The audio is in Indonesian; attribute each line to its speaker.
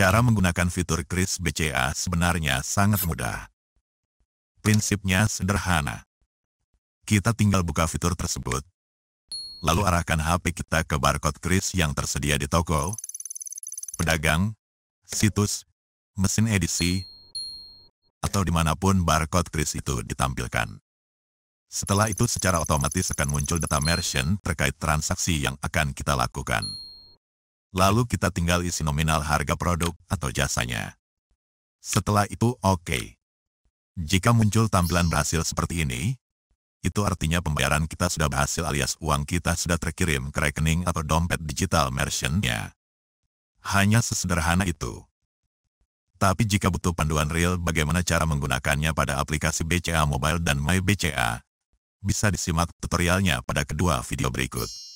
Speaker 1: Cara menggunakan fitur Kris BCA sebenarnya sangat mudah. Prinsipnya sederhana. Kita tinggal buka fitur tersebut, lalu arahkan HP kita ke barcode Kris yang tersedia di toko, pedagang, situs, mesin edisi, atau dimanapun barcode Kris itu ditampilkan. Setelah itu secara otomatis akan muncul data merchant terkait transaksi yang akan kita lakukan. Lalu kita tinggal isi nominal harga produk atau jasanya. Setelah itu oke. Okay. Jika muncul tampilan berhasil seperti ini, itu artinya pembayaran kita sudah berhasil alias uang kita sudah terkirim ke rekening atau dompet digital merchantnya. Hanya sesederhana itu. Tapi jika butuh panduan real bagaimana cara menggunakannya pada aplikasi BCA Mobile dan My BCA, bisa disimak tutorialnya pada kedua video
Speaker 2: berikut.